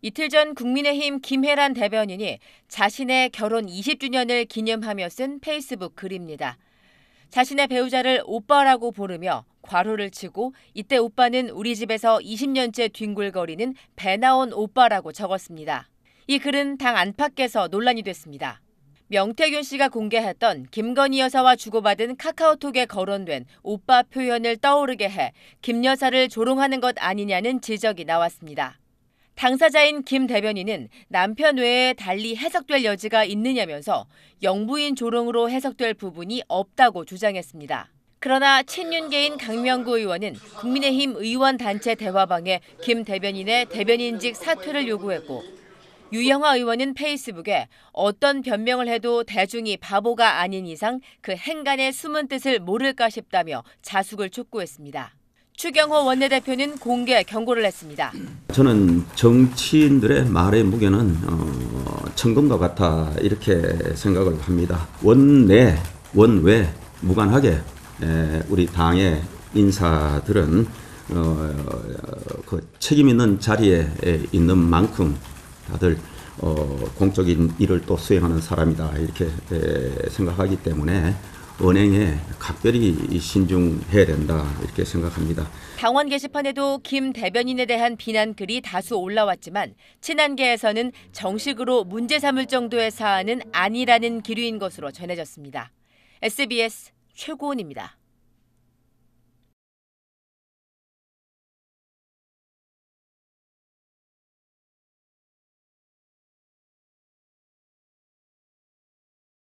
이틀 전 국민의힘 김혜란 대변인이 자신의 결혼 20주년을 기념하며 쓴 페이스북 글입니다. 자신의 배우자를 오빠라고 부르며 과로를 치고 이때 오빠는 우리 집에서 20년째 뒹굴거리는 배나온 오빠라고 적었습니다. 이 글은 당 안팎에서 논란이 됐습니다. 명태균 씨가 공개했던 김건희 여사와 주고받은 카카오톡에 거론된 오빠 표현을 떠오르게 해 김 여사를 조롱하는 것 아니냐는 지적이 나왔습니다. 당사자인 김 대변인은 남편 외에 달리 해석될 여지가 있느냐면서 영부인 조롱으로 해석될 부분이 없다고 주장했습니다. 그러나 친윤계인 강명구 의원은 국민의힘 의원 단체 대화방에 김 대변인의 대변인직 사퇴를 요구했고 유영하 의원은 페이스북에 어떤 변명을 해도 대중이 바보가 아닌 이상 그 행간의 숨은 뜻을 모를까 싶다며 자숙을 촉구했습니다. 추경호 원내대표는 공개 경고를 했습니다. 저는 정치인들의 말의 무게는 어, 천금과 같아 이렇게 생각을 합니다. 원내 원외 무관하게 에, 우리 당의 인사들은 어, 그 책임 있는 자리에 있는 만큼 다들 어, 공적인 일을 또 수행하는 사람이다 이렇게 에, 생각하기 때문에 은행에 각별히 신중해야 된다 이렇게 생각합니다. 당원 게시판에도 김 대변인에 대한 비난 글이 다수 올라왔지만 친한계에서는 정식으로 문제 삼을 정도의 사안은 아니라는 기류인 것으로 전해졌습니다. SBS 최고은입니다.